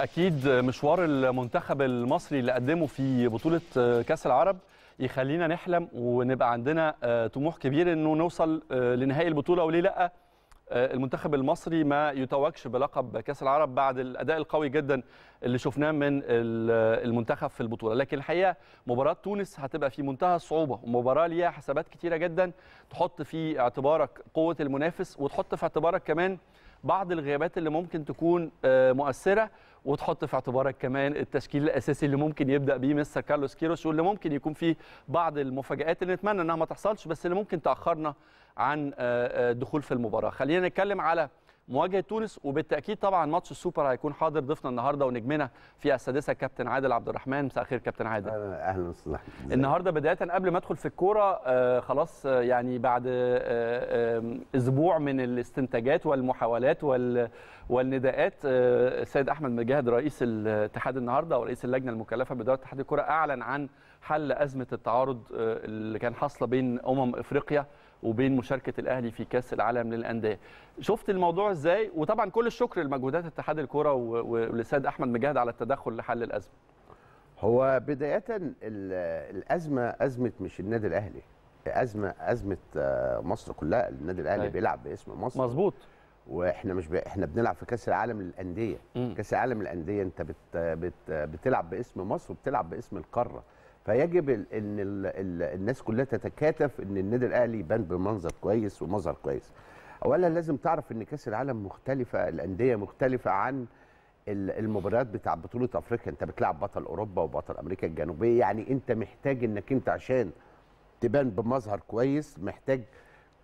اكيد مشوار المنتخب المصري اللي قدمه في بطوله كاس العرب يخلينا نحلم ونبقى عندنا آه، طموح كبير انه نوصل آه، لنهائي البطوله وليه لا آه، المنتخب المصري ما يتوجش بلقب كاس العرب بعد الاداء القوي جدا اللي شفناه من المنتخب في البطوله لكن الحقيقه مباراه تونس هتبقى في منتهى الصعوبه ومباراه ليها حسابات كتيره جدا تحط في اعتبارك قوه المنافس وتحط في اعتبارك كمان بعض الغيابات اللي ممكن تكون آه، مؤثره وتحط في اعتبارك كمان التشكيل الاساسي اللي ممكن يبدا بيه مستر كارلوس كيروش واللي ممكن يكون فيه بعض المفاجات اللي نتمنى انها ما تحصلش بس اللي ممكن تاخرنا عن الدخول آه، آه، في المباراه خلينا نتكلم على مواجهه تونس وبالتاكيد طبعا ماتش السوبر هيكون حاضر ضيفنا النهارده ونجمنا في السادسه كابتن عادل عبد الرحمن مساء الخير كابتن عادل اهلا وسهلا النهارده بدايه قبل ما ادخل في الكوره آه، خلاص آه، يعني بعد آه، اسبوع من الاستنتاجات والمحاولات وال والنداءات السيد احمد مجاهد رئيس الاتحاد النهارده ورئيس اللجنه المكلفه باداره اتحاد الكره اعلن عن حل ازمه التعارض اللي كان حاصله بين امم افريقيا وبين مشاركه الاهلي في كاس العالم للانديه شفت الموضوع ازاي وطبعا كل الشكر لمجهودات اتحاد الكره والاستاذ احمد مجاهد على التدخل لحل الازمه هو بدايه الازمه ازمه مش النادي الاهلي ازمه ازمه آه، مصر كلها النادي الاهلي أي. أيوة. بيلعب باسم مصر مظبوط واحنا مش ب... احنا بنلعب في كاس العالم للانديه كاس العالم للانديه انت بت... بت... بتلعب باسم مصر وبتلعب باسم القاره فيجب ان الناس كلها تتكاتف ان النادي الاهلي يبان بمنظر كويس ومظهر كويس اولا لازم تعرف ان كاس العالم مختلفه الانديه مختلفه عن المباريات بتاع بطوله افريقيا انت بتلعب بطل اوروبا وبطل امريكا الجنوبيه يعني انت محتاج انك انت عشان تبان بمظهر كويس محتاج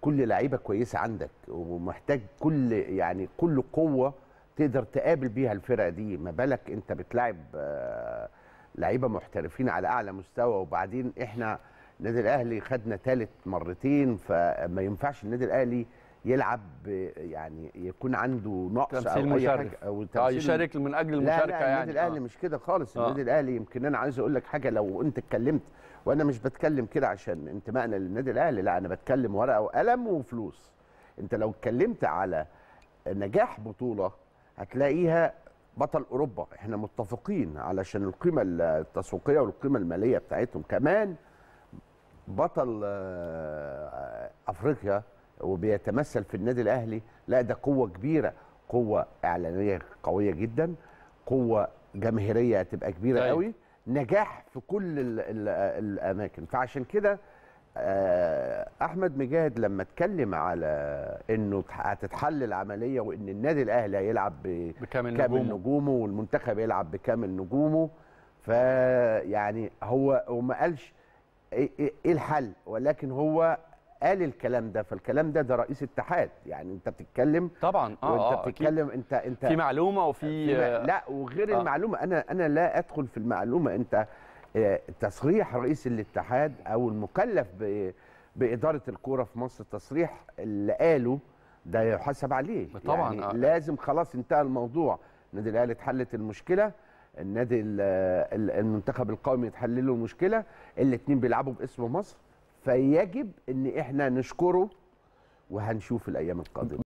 كل لعيبه كويسه عندك ومحتاج كل يعني كل قوه تقدر تقابل بيها الفرقه دي ما بالك انت بتلعب آه لعيبه محترفين على اعلى مستوى وبعدين احنا النادي الاهلي خدنا ثالث مرتين فما ينفعش النادي الاهلي يلعب يعني يكون عنده نقص او اي حاجه او اه يشارك من اجل المشاركه لا لا يعني النادي الاهلي آه. مش كده خالص آه. النادي الاهلي يمكن انا عايز اقول لك حاجه لو انت اتكلمت وانا مش بتكلم كده عشان انتمائنا للنادي الاهلي لا انا بتكلم ورقه وقلم وفلوس انت لو اتكلمت على نجاح بطوله هتلاقيها بطل اوروبا احنا متفقين علشان القيمه التسويقيه والقيمه الماليه بتاعتهم كمان بطل آه، افريقيا وبيتمثل في النادي الاهلي لا ده قوه كبيره قوه اعلانيه قويه جدا قوه جماهيريه هتبقى كبيره طيب. قوي نجاح في كل الاماكن فعشان كده آه، احمد مجاهد لما اتكلم على انه هتتحل العمليه وان النادي الاهلي هيلعب بكامل, نجومه. نجومه والمنتخب يلعب بكامل نجومه فيعني هو وما قالش إيه-, إيه-, ايه الحل ولكن هو قال الكلام ده فالكلام ده ده رئيس اتحاد يعني انت بتتكلم طبعا اه وانت آه بتتكلم انت انت في معلومه وفي في لا وغير آه. المعلومه انا انا لا ادخل في المعلومه انت آه، تصريح رئيس الاتحاد او المكلف باداره الكوره في مصر تصريح اللي قاله ده يحاسب عليه طبعا يعني آه. لازم خلاص انتهى الموضوع النادي الاهلي اتحلت المشكله النادي المنتخب القومي اتحل له المشكله الاثنين بيلعبوا باسم مصر فيجب ان احنا نشكره وهنشوف الايام القادمه